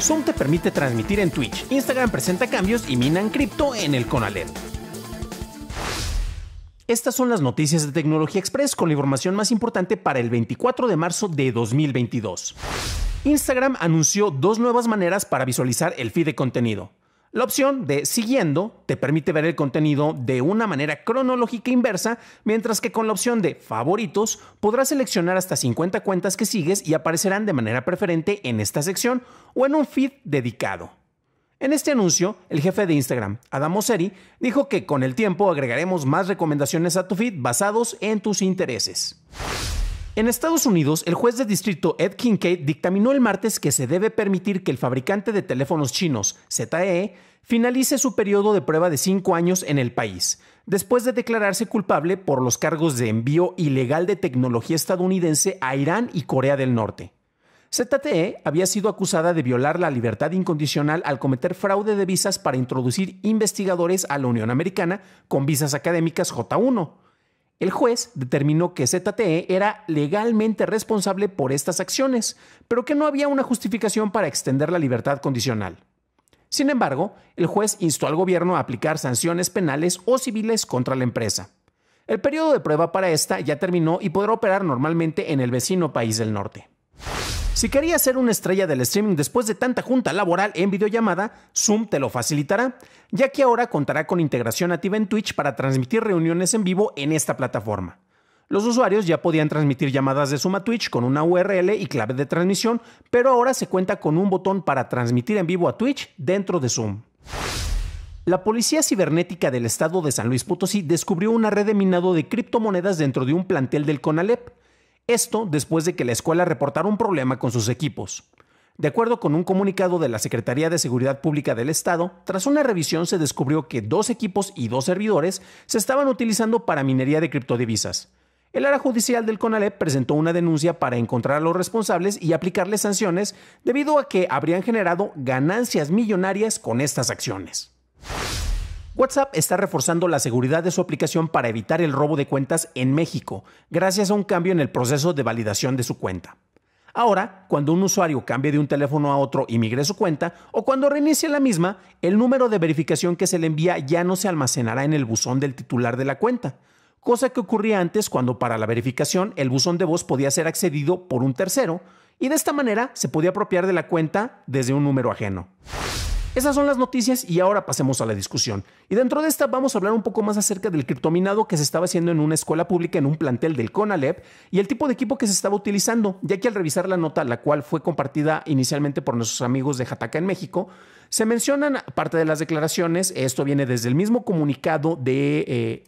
Zoom te permite transmitir en Twitch. Instagram presenta cambios y minan cripto en el Conalet. Estas son las noticias de Tecnología Express con la información más importante para el 24 de marzo de 2022. Instagram anunció dos nuevas maneras para visualizar el feed de contenido. La opción de siguiendo te permite ver el contenido de una manera cronológica inversa, mientras que con la opción de favoritos podrás seleccionar hasta 50 cuentas que sigues y aparecerán de manera preferente en esta sección o en un feed dedicado. En este anuncio, el jefe de Instagram, Adam Mosseri, dijo que con el tiempo agregaremos más recomendaciones a tu feed basados en tus intereses. En Estados Unidos, el juez de distrito Ed Kincaid dictaminó el martes que se debe permitir que el fabricante de teléfonos chinos, ZTE, finalice su periodo de prueba de cinco años en el país, después de declararse culpable por los cargos de envío ilegal de tecnología estadounidense a Irán y Corea del Norte. ZTE había sido acusada de violar la libertad incondicional al cometer fraude de visas para introducir investigadores a la Unión Americana con visas académicas J1 el juez determinó que ZTE era legalmente responsable por estas acciones, pero que no había una justificación para extender la libertad condicional. Sin embargo, el juez instó al gobierno a aplicar sanciones penales o civiles contra la empresa. El periodo de prueba para esta ya terminó y podrá operar normalmente en el vecino país del norte. Si querías ser una estrella del streaming después de tanta junta laboral en videollamada, Zoom te lo facilitará, ya que ahora contará con integración nativa en Twitch para transmitir reuniones en vivo en esta plataforma. Los usuarios ya podían transmitir llamadas de Zoom a Twitch con una URL y clave de transmisión, pero ahora se cuenta con un botón para transmitir en vivo a Twitch dentro de Zoom. La Policía Cibernética del Estado de San Luis Potosí descubrió una red de minado de criptomonedas dentro de un plantel del CONALEP. Esto después de que la escuela reportara un problema con sus equipos. De acuerdo con un comunicado de la Secretaría de Seguridad Pública del Estado, tras una revisión se descubrió que dos equipos y dos servidores se estaban utilizando para minería de criptodivisas. El área judicial del CONALEP presentó una denuncia para encontrar a los responsables y aplicarles sanciones debido a que habrían generado ganancias millonarias con estas acciones. WhatsApp está reforzando la seguridad de su aplicación para evitar el robo de cuentas en México, gracias a un cambio en el proceso de validación de su cuenta. Ahora, cuando un usuario cambie de un teléfono a otro y migre su cuenta, o cuando reinicie la misma, el número de verificación que se le envía ya no se almacenará en el buzón del titular de la cuenta, cosa que ocurría antes cuando para la verificación el buzón de voz podía ser accedido por un tercero, y de esta manera se podía apropiar de la cuenta desde un número ajeno. Esas son las noticias y ahora pasemos a la discusión. Y dentro de esta vamos a hablar un poco más acerca del criptominado que se estaba haciendo en una escuela pública en un plantel del CONALEP y el tipo de equipo que se estaba utilizando, ya que al revisar la nota, la cual fue compartida inicialmente por nuestros amigos de Jataca en México, se mencionan parte de las declaraciones, esto viene desde el mismo comunicado de... Eh,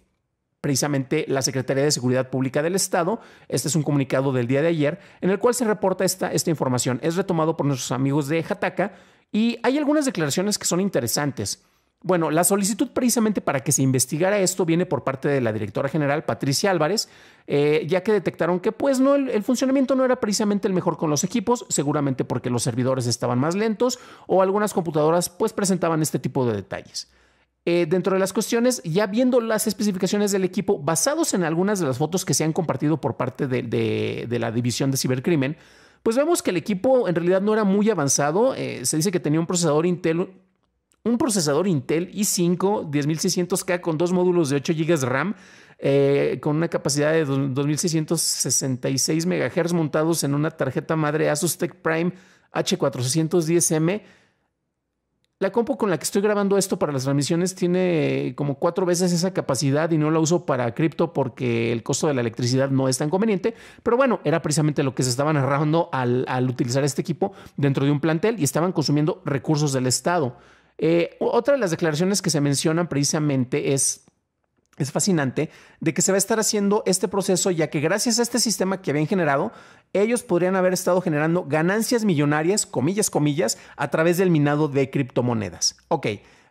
precisamente la Secretaría de Seguridad Pública del Estado. Este es un comunicado del día de ayer en el cual se reporta esta, esta información. Es retomado por nuestros amigos de Jataca y hay algunas declaraciones que son interesantes. Bueno, la solicitud precisamente para que se investigara esto viene por parte de la directora general Patricia Álvarez, eh, ya que detectaron que pues no, el, funcionamiento no era precisamente el mejor con los equipos, seguramente porque los servidores estaban más lentos o algunas computadoras pues presentaban este tipo de detalles. Eh, dentro de las cuestiones, ya viendo las especificaciones del equipo, basados en algunas de las fotos que se han compartido por parte de la división de cibercrimen, pues vemos que el equipo en realidad no era muy avanzado. Eh, se dice que tenía un procesador Intel, un procesador Intel i5 10600K con dos módulos de 8 GB RAM, eh, con una capacidad de 2666 MHz montados en una tarjeta madre Asus Tech Prime H410M la compu con la que estoy grabando esto para las transmisiones tiene como cuatro veces esa capacidad y no la uso para cripto porque el costo de la electricidad no es tan conveniente. Pero bueno, era precisamente lo que se estaban narrando al, utilizar este equipo dentro de un plantel y estaban consumiendo recursos del Estado. Eh, otra de las declaraciones que se mencionan precisamente es es fascinante de que se va a estar haciendo este proceso, ya que gracias a este sistema que habían generado, ellos podrían haber estado generando ganancias millonarias, comillas, comillas, a través del minado de criptomonedas. Ok.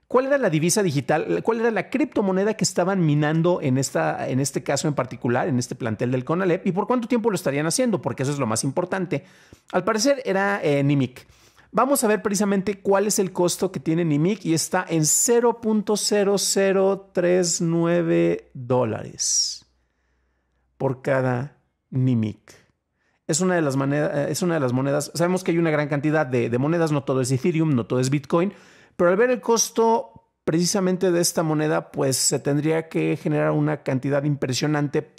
¿Cuál era la divisa digital? ¿Cuál era la criptomoneda que estaban minando en, esta, en este caso en particular, en este plantel del CONALEP? ¿Y por cuánto tiempo lo estarían haciendo? Porque eso es lo más importante. Al parecer era eh, NIMIC. Vamos a ver precisamente cuál es el costo que tiene NIMIC y está en 0.0039 dólares por cada NIMIC. Es una, de las monedas, eh, es una de las monedas, sabemos que hay una gran cantidad de, de monedas, no todo es Ethereum, no todo es Bitcoin, pero al ver el costo precisamente de esta moneda, pues se tendría que generar una cantidad impresionante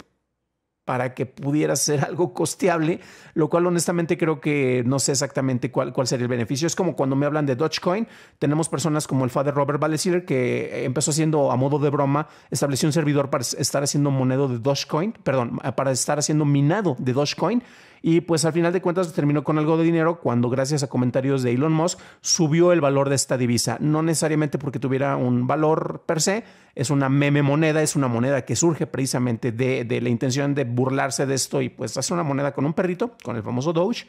para que pudiera ser algo costeable, lo cual honestamente creo que no sé exactamente cuál, cuál sería el beneficio. Es como cuando me hablan de Dogecoin, tenemos personas como el father Robert Balesier que empezó haciendo a modo de broma, estableció un servidor para estar haciendo monedo de Dogecoin, perdón, para estar haciendo minado de Dogecoin y pues al final de cuentas terminó con algo de dinero cuando gracias a comentarios de Elon Musk subió el valor de esta divisa. No necesariamente porque tuviera un valor per se, es una meme moneda, es una moneda que surge precisamente de, la intención de burlarse de esto y pues hacer una moneda con un perrito, con el famoso Doge.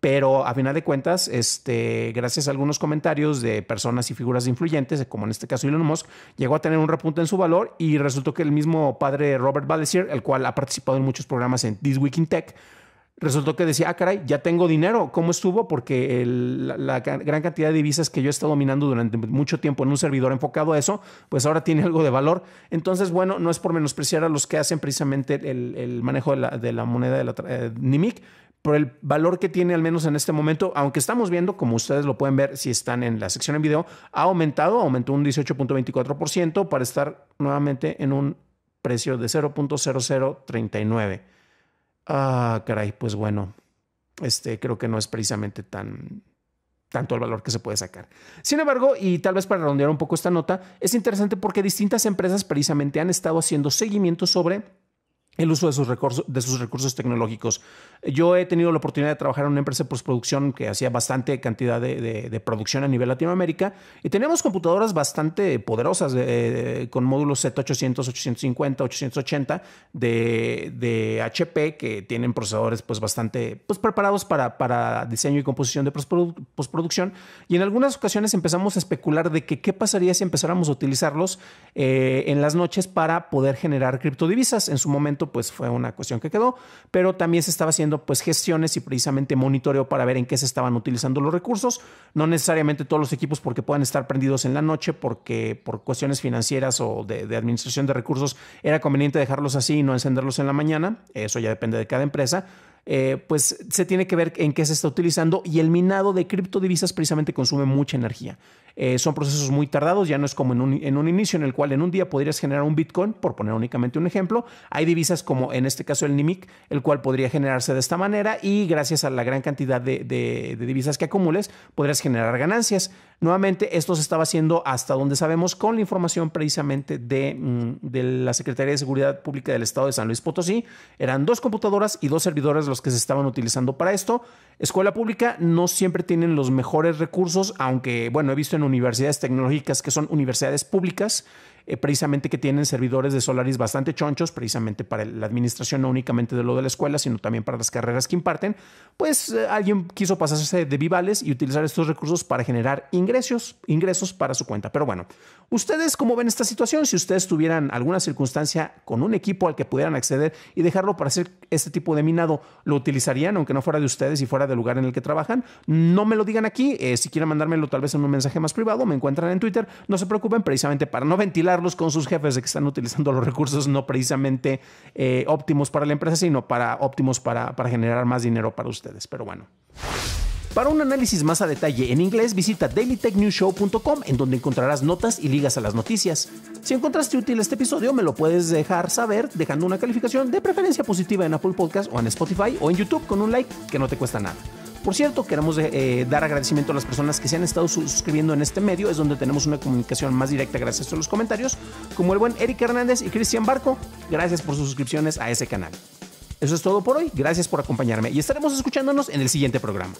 Pero a final de cuentas, este, gracias a algunos comentarios de personas y figuras influyentes, como en este caso Elon Musk, llegó a tener un repunte en su valor y resultó que el mismo padre Robert Balesier, el cual ha participado en muchos programas en This Week in Tech, resultó que decía, ah, caray, ya tengo dinero. ¿Cómo estuvo? Porque la, gran cantidad de divisas que yo he estado dominando durante mucho tiempo en un servidor enfocado a eso, pues ahora tiene algo de valor. Entonces, bueno, no es por menospreciar a los que hacen precisamente el, manejo de la, moneda de la eh, NIMIC, pero el valor que tiene al menos en este momento, aunque estamos viendo, como ustedes lo pueden ver si están en la sección en video, ha aumentado, aumentó un 18.24% para estar nuevamente en un precio de 0.0039. Ah, caray, pues bueno, este creo que no es precisamente tan tanto el valor que se puede sacar. Sin embargo, y tal vez para redondear un poco esta nota, es interesante porque distintas empresas precisamente han estado haciendo seguimiento sobre el uso de sus, recursos, de sus recursos tecnológicos. Yo he tenido la oportunidad de trabajar en una empresa de postproducción que hacía bastante cantidad de, producción a nivel Latinoamérica y teníamos computadoras bastante poderosas eh, con módulos Z800, 850, 880 de, de, HP que tienen procesadores pues bastante pues, preparados para, para diseño y composición de postproducción. Y en algunas ocasiones empezamos a especular de que qué pasaría si empezáramos a utilizarlos eh, en las noches para poder generar criptodivisas. En su momento pues fue una cuestión que quedó, pero también se estaba haciendo pues gestiones y precisamente monitoreo para ver en qué se estaban utilizando los recursos, no necesariamente todos los equipos porque puedan estar prendidos en la noche, porque por cuestiones financieras o de, administración de recursos era conveniente dejarlos así y no encenderlos en la mañana, eso ya depende de cada empresa. Eh, pues se tiene que ver en qué se está utilizando y el minado de criptodivisas precisamente consume mucha energía. Eh, son procesos muy tardados, ya no es como en un, inicio en el cual en un día podrías generar un Bitcoin, por poner únicamente un ejemplo. Hay divisas como en este caso el NIMIC, el cual podría generarse de esta manera y gracias a la gran cantidad de, divisas que acumules, podrías generar ganancias. Nuevamente, esto se estaba haciendo hasta donde sabemos con la información precisamente de, mm, de, la Secretaría de Seguridad Pública del Estado de San Luis Potosí. Eran dos computadoras y dos servidores los que se estaban utilizando para esto. Escuela pública no siempre tienen los mejores recursos, aunque, bueno, he visto en universidades tecnológicas que son universidades públicas, eh, precisamente que tienen servidores de Solaris bastante chonchos, precisamente para la administración, no únicamente de lo de la escuela, sino también para las carreras que imparten, pues eh, alguien quiso pasarse de vivales y utilizar estos recursos para generar ingresos, ingresos para su cuenta. Pero bueno, ¿ustedes cómo ven esta situación? Si ustedes tuvieran alguna circunstancia con un equipo al que pudieran acceder y dejarlo para hacer este tipo de minado, ¿lo utilizarían aunque no fuera de ustedes y fuera del lugar en el que trabajan? No me lo digan aquí, eh, si quieren mandármelo tal vez en un mensaje más privado, me encuentran en Twitter. No se preocupen, precisamente para no ventilarlos con sus jefes de que están utilizando los recursos no precisamente eh, óptimos para la empresa, sino para óptimos para, para generar más dinero para ustedes. Pero bueno. Para un análisis más a detalle en inglés, visita dailytechnewshow.com en donde encontrarás notas y ligas a las noticias. Si encontraste útil este episodio, me lo puedes dejar saber dejando una calificación de preferencia positiva en Apple Podcast o en Spotify o en YouTube con un like que no te cuesta nada. Por cierto, queremos eh, eh, dar agradecimiento a las personas que se han estado suscribiendo en este medio, es donde tenemos una comunicación más directa gracias a los comentarios, como el buen Eric Hernández y Cristian Barco. Gracias por sus suscripciones a ese canal. Eso es todo por hoy, gracias por acompañarme y estaremos escuchándonos en el siguiente programa.